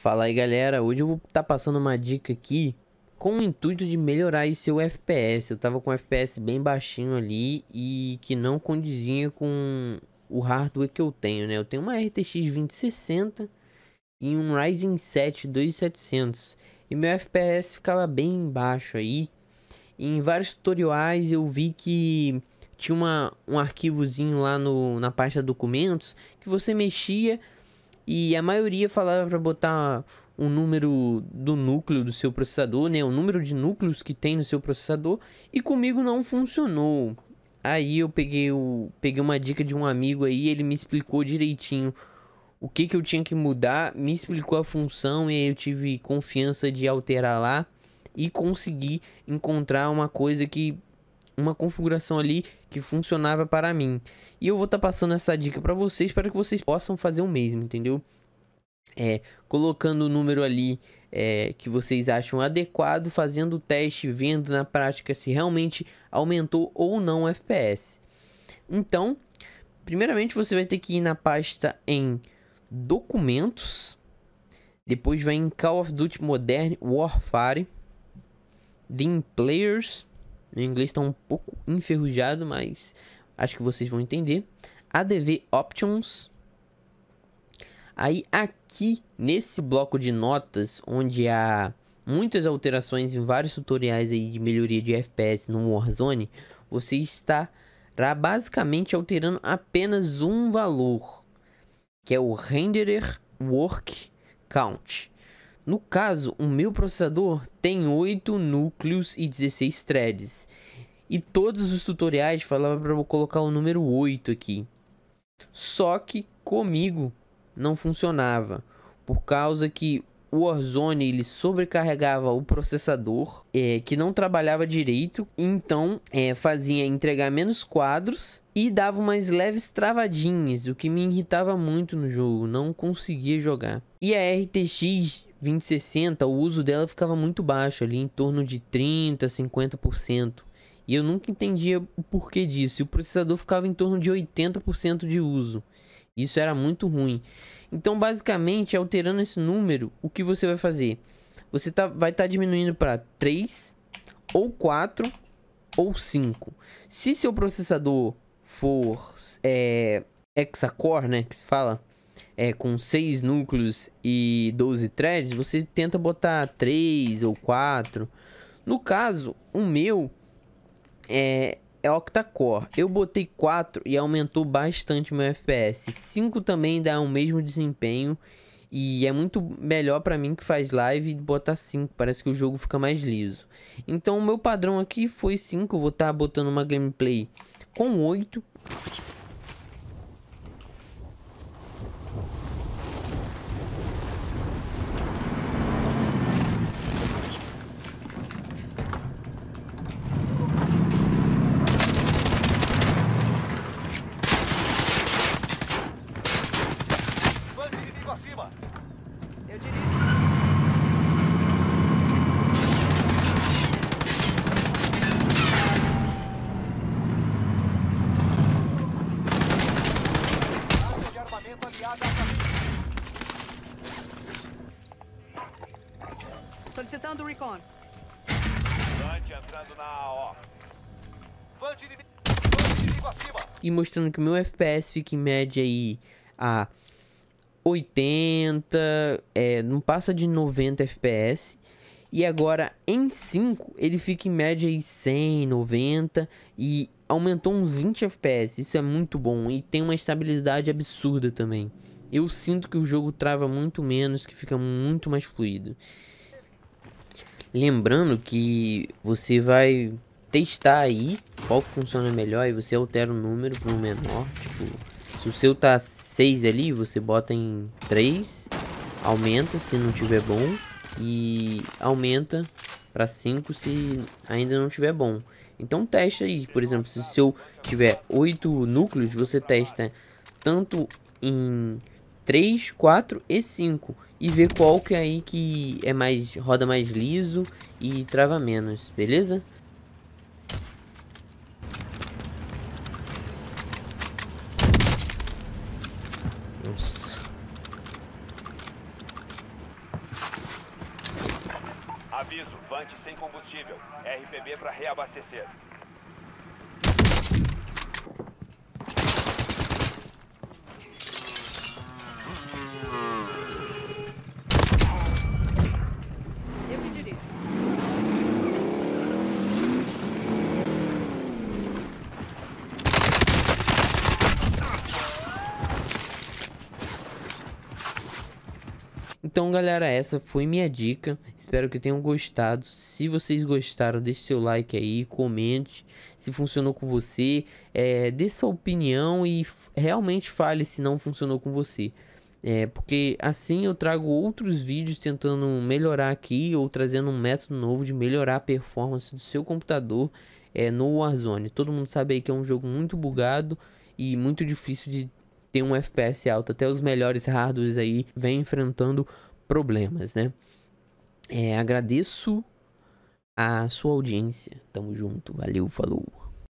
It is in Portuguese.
Fala aí galera, hoje eu vou estar tá passando uma dica aqui com o intuito de melhorar seu FPS. Eu tava com FPS bem baixinho ali e que não condizia com o hardware que eu tenho, né? Eu tenho uma RTX 2060 e um Ryzen 7 2700 e meu FPS ficava bem baixo aí. em vários tutoriais eu vi que tinha uma, um arquivozinho lá no, na pasta documentos que você mexia e a maioria falava para botar um número do núcleo do seu processador, né? O número de núcleos que tem no seu processador. E comigo não funcionou. Aí eu peguei, o, peguei uma dica de um amigo aí, ele me explicou direitinho o que, que eu tinha que mudar, me explicou a função e aí eu tive confiança de alterar lá e consegui encontrar uma coisa que uma configuração ali que funcionava para mim. E eu vou estar tá passando essa dica para vocês para que vocês possam fazer o mesmo, entendeu? É, colocando o número ali é, que vocês acham adequado, fazendo o teste, vendo na prática se realmente aumentou ou não o FPS. Então, primeiramente você vai ter que ir na pasta em documentos, depois vai em Call of Duty Modern Warfare, vem em Players, meu inglês está um pouco enferrujado, mas acho que vocês vão entender. ADV Options. Aí aqui nesse bloco de notas, onde há muitas alterações em vários tutoriais aí de melhoria de FPS no Warzone, você estará basicamente alterando apenas um valor, que é o renderer work count. No caso, o meu processador tem 8 núcleos e 16 threads. E todos os tutoriais falavam para eu colocar o número 8 aqui. Só que comigo não funcionava, por causa que o Warzone ele sobrecarregava o processador, é, que não trabalhava direito, então é, fazia entregar menos quadros e dava umas leves travadinhas, o que me irritava muito no jogo, não conseguia jogar. E a RTX 2060, o uso dela ficava muito baixo, ali em torno de 30, 50%. E eu nunca entendia o porquê disso. E o processador ficava em torno de 80% de uso. Isso era muito ruim. Então, basicamente, alterando esse número, o que você vai fazer? Você tá, vai estar tá diminuindo para 3, ou 4, ou 5. Se seu processador for é, hexacore, né, que se fala, é, com 6 núcleos e 12 threads, você tenta botar 3 ou 4. No caso, o meu é, é octa-core. Eu botei 4 e aumentou bastante meu FPS. 5 também dá o mesmo desempenho. E é muito melhor para mim que faz live botar 5, parece que o jogo fica mais liso. Então o meu padrão aqui foi 5, vou estar tá botando uma gameplay com 8, recon. E mostrando que meu FPS fica em média aí a 80, é, não passa de 90 FPS. E agora em 5 ele fica em média aí 100, 90 e aumentou uns 20 FPS. Isso é muito bom e tem uma estabilidade absurda também. Eu sinto que o jogo trava muito menos, que fica muito mais fluido. Lembrando que você vai testar aí qual que funciona melhor e você altera o número para um menor. Tipo, se o seu tá 6 ali, você bota em 3, aumenta se não tiver bom e aumenta para 5 se ainda não tiver bom. Então testa aí, por exemplo, se o seu tiver 8 núcleos, você testa tanto em 3, 4 e 5 e ver qual que é aí que é mais roda mais liso e trava menos, beleza? Nossa. Aviso, Vante sem combustível. RPB para reabastecer. Então, galera, essa foi minha dica. Espero que tenham gostado. Se vocês gostaram, deixe seu like aí, comente se funcionou com você, é, dê sua opinião e realmente fale se não funcionou com você. É, porque assim eu trago outros vídeos tentando melhorar aqui ou trazendo um método novo de melhorar a performance do seu computador é, no Warzone. Todo mundo sabe aí que é um jogo muito bugado e muito difícil de ter um FPS alto. Até os melhores hardwares aí vêm enfrentando problemas, né? É, agradeço a sua audiência. Tamo junto. Valeu, falou.